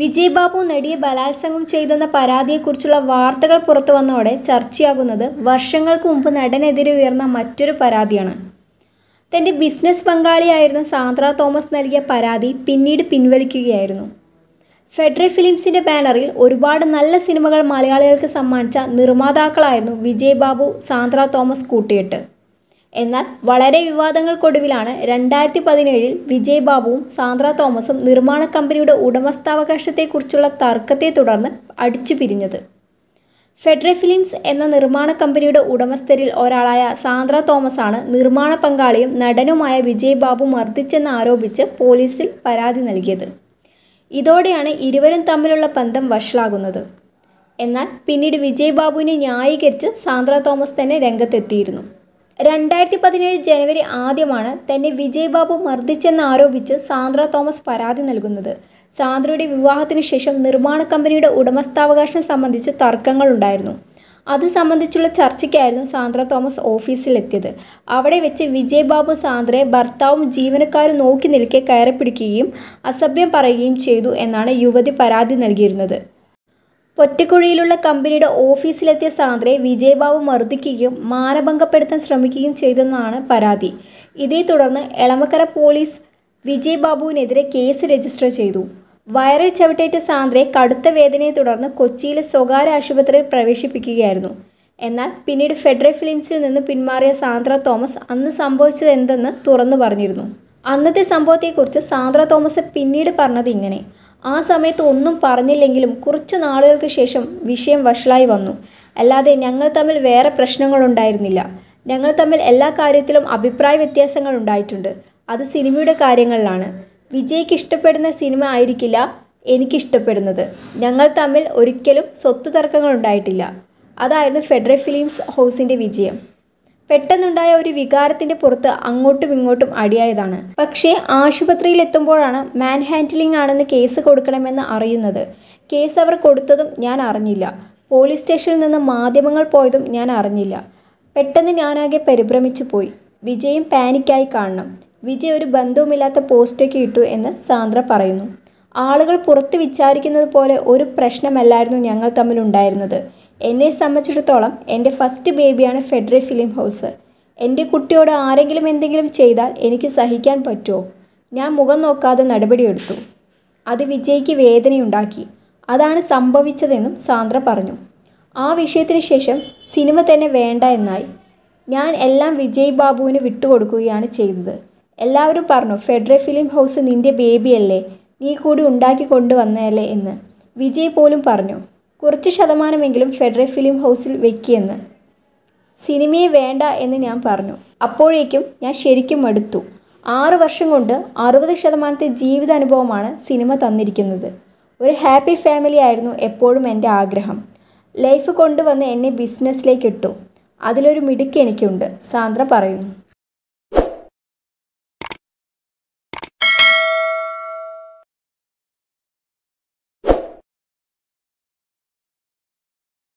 വിജയ് ബാബു നടിയെ ബലാത്സംഗം ചെയ്തെന്ന പരാതിയെക്കുറിച്ചുള്ള വാർത്തകൾ പുറത്തു വന്നതോടെ ചർച്ചയാകുന്നത് വർഷങ്ങൾക്ക് മുമ്പ് നടനെതിരെ ഉയർന്ന മറ്റൊരു പരാതിയാണ് തൻ്റെ ബിസിനസ് പങ്കാളിയായിരുന്ന സാന്ദ്ര തോമസ് നൽകിയ പരാതി പിന്നീട് പിൻവലിക്കുകയായിരുന്നു ഫെഡറി ഫിലിംസിൻ്റെ ബാനറിൽ ഒരുപാട് നല്ല സിനിമകൾ മലയാളികൾക്ക് സമ്മാനിച്ച നിർമ്മാതാക്കളായിരുന്നു വിജയ് ബാബു സാന്ദ്ര തോമസ് കൂട്ടിയിട്ട് എന്നാൽ വളരെ വിവാദങ്ങൾക്കൊടുവിലാണ് രണ്ടായിരത്തി പതിനേഴിൽ ബാബുവും സാന്ദ്ര തോമസും നിർമ്മാണ കമ്പനിയുടെ ഉടമസ്ഥാവകാശത്തെക്കുറിച്ചുള്ള തർക്കത്തെ തുടർന്ന് അടിച്ചു പിരിഞ്ഞത് ഫെഡ്രെ ഫിലിംസ് എന്ന നിർമ്മാണ കമ്പനിയുടെ ഉടമസ്ഥരിൽ ഒരാളായ സാന്ദ്ര തോമസാണ് നിർമ്മാണ പങ്കാളിയും നടനുമായ വിജയ് ബാബു മർദ്ദിച്ചെന്ന് ആരോപിച്ച് പോലീസിൽ പരാതി നൽകിയത് ഇതോടെയാണ് ഇരുവരും തമ്മിലുള്ള ബന്ധം വഷളാകുന്നത് എന്നാൽ പിന്നീട് വിജയ് ബാബുവിനെ ന്യായീകരിച്ച് സാന്ദ്ര തോമസ് തന്നെ രംഗത്തെത്തിയിരുന്നു രണ്ടായിരത്തി പതിനേഴ് ജനുവരി ആദ്യമാണ് തന്നെ വിജയ്ബാബു മർദ്ദിച്ചെന്ന് ആരോപിച്ച് സാന്ദ്ര തോമസ് പരാതി നൽകുന്നത് സാന്ദ്രയുടെ വിവാഹത്തിനു ശേഷം നിർമ്മാണ കമ്പനിയുടെ ഉടമസ്ഥാവകാശം സംബന്ധിച്ച് തർക്കങ്ങളുണ്ടായിരുന്നു അത് സംബന്ധിച്ചുള്ള ചർച്ചയ്ക്കായിരുന്നു സാന്ദ്ര തോമസ് ഓഫീസിലെത്തിയത് അവിടെ വെച്ച് വിജയ്ബാബു സാന്ദ്രയെ ഭർത്താവും ജീവനക്കാരും നോക്കി നിൽക്കെ കയറി പിടിക്കുകയും അസഭ്യം പറയുകയും ചെയ്തു എന്നാണ് യുവതി പരാതി നൽകിയിരുന്നത് ഒറ്റക്കുഴിയിലുള്ള കമ്പനിയുടെ ഓഫീസിലെത്തിയ സാന്ദ്രയെ വിജയബാബു മർദ്ദിക്കുകയും മാനഭംഗപ്പെടുത്താൻ ശ്രമിക്കുകയും ചെയ്തെന്നാണ് പരാതി ഇതേ തുടർന്ന് എളമക്കര പോലീസ് വിജയബാബുവിനെതിരെ കേസ് രജിസ്റ്റർ ചെയ്തു വയറിൽ ചവിട്ടേറ്റ സാന്ദ്രയെ കടുത്ത വേദനയെ തുടർന്ന് കൊച്ചിയിലെ സ്വകാര്യ ആശുപത്രിയിൽ പ്രവേശിപ്പിക്കുകയായിരുന്നു എന്നാൽ പിന്നീട് ഫെഡറൽ ഫിലിംസിൽ നിന്ന് പിന്മാറിയ സാന്ദ്ര തോമസ് അന്ന് സംഭവിച്ചത് എന്തെന്ന് തുറന്നു പറഞ്ഞിരുന്നു അന്നത്തെ സംഭവത്തെക്കുറിച്ച് സാന്ദ്ര തോമസ് പിന്നീട് പറഞ്ഞത് ഇങ്ങനെ ആ സമയത്ത് ഒന്നും പറഞ്ഞില്ലെങ്കിലും കുറച്ചു നാളുകൾക്ക് ശേഷം വിഷയം വഷളായി വന്നു അല്ലാതെ ഞങ്ങൾ തമ്മിൽ വേറെ പ്രശ്നങ്ങളുണ്ടായിരുന്നില്ല ഞങ്ങൾ തമ്മിൽ എല്ലാ കാര്യത്തിലും അഭിപ്രായ വ്യത്യാസങ്ങൾ ഉണ്ടായിട്ടുണ്ട് അത് സിനിമയുടെ കാര്യങ്ങളിലാണ് വിജയ്ക്ക് ഇഷ്ടപ്പെടുന്ന സിനിമ ആയിരിക്കില്ല എനിക്കിഷ്ടപ്പെടുന്നത് ഞങ്ങൾ തമ്മിൽ ഒരിക്കലും സ്വത്ത് തർക്കങ്ങൾ ഉണ്ടായിട്ടില്ല അതായിരുന്നു ഫെഡറൽ ഫിലിംസ് ഹൗസിൻ്റെ വിജയം പെട്ടെന്നുണ്ടായ ഒരു വികാരത്തിന്റെ പുറത്ത് അങ്ങോട്ടും ഇങ്ങോട്ടും അടിയായതാണ് പക്ഷേ ആശുപത്രിയിൽ എത്തുമ്പോഴാണ് മാൻ ഹാൻഡിലിംഗ് ആണെന്ന് കേസ് കൊടുക്കണമെന്ന് അറിയുന്നത് കേസ് അവർ കൊടുത്തതും ഞാൻ അറിഞ്ഞില്ല പോലീസ് സ്റ്റേഷനിൽ നിന്ന് മാധ്യമങ്ങൾ പോയതും ഞാൻ അറിഞ്ഞില്ല പെട്ടെന്ന് ഞാനാകെ പരിഭ്രമിച്ചു പോയി വിജയും പാനിക്കായി കാണണം വിജയ് ഒരു ബന്ധവുമില്ലാത്ത പോസ്റ്റൊക്കെ ഇട്ടു എന്ന് സാന്ദ്ര പറയുന്നു ആളുകൾ പുറത്ത് വിചാരിക്കുന്നത് പോലെ ഒരു പ്രശ്നമല്ലായിരുന്നു ഞങ്ങൾ തമ്മിൽ ഉണ്ടായിരുന്നത് എന്നെ സംബന്ധിച്ചിടത്തോളം എൻ്റെ ഫസ്റ്റ് ബേബിയാണ് ഫെഡറി ഫിലിം ഹൗസ് എൻ്റെ കുട്ടിയോട് ആരെങ്കിലും എന്തെങ്കിലും ചെയ്താൽ എനിക്ക് സഹിക്കാൻ പറ്റുമോ ഞാൻ മുഖം നോക്കാതെ നടപടിയെടുത്തു അത് വിജയ്ക്ക് വേദനയുണ്ടാക്കി അതാണ് സംഭവിച്ചതെന്നും സാന്ദ്ര പറഞ്ഞു ആ വിഷയത്തിന് ശേഷം സിനിമ തന്നെ വേണ്ട എന്നായി ഞാൻ എല്ലാം വിജയ് ബാബുവിന് വിട്ടുകൊടുക്കുകയാണ് ചെയ്തത് എല്ലാവരും പറഞ്ഞു ഫെഡറൽ ഫിലിം ഹൗസ് നിൻ്റെ ബേബിയല്ലേ നീ കൂടി ഉണ്ടാക്കി കൊണ്ടുവന്നതല്ലേ എന്ന് വിജയ് പോലും പറഞ്ഞു കുറച്ച് ശതമാനമെങ്കിലും ഫെഡറൽ ഫിലിം ഹൗസിൽ വെക്കിയെന്ന് സിനിമയെ വേണ്ട എന്ന് ഞാൻ പറഞ്ഞു അപ്പോഴേക്കും ഞാൻ ശരിക്കും എടുത്തു ആറ് വർഷം കൊണ്ട് അറുപത് ശതമാനത്തെ ജീവിതാനുഭവമാണ് സിനിമ തന്നിരിക്കുന്നത് ഒരു ഹാപ്പി ഫാമിലി ആയിരുന്നു എപ്പോഴും എൻ്റെ ആഗ്രഹം ലൈഫ് കൊണ്ടുവന്ന് എന്നെ ബിസിനസ്സിലേക്ക് ഇട്ടു അതിലൊരു മിടുക്ക് എനിക്കുണ്ട് സാന്ദ്ര പറയുന്നു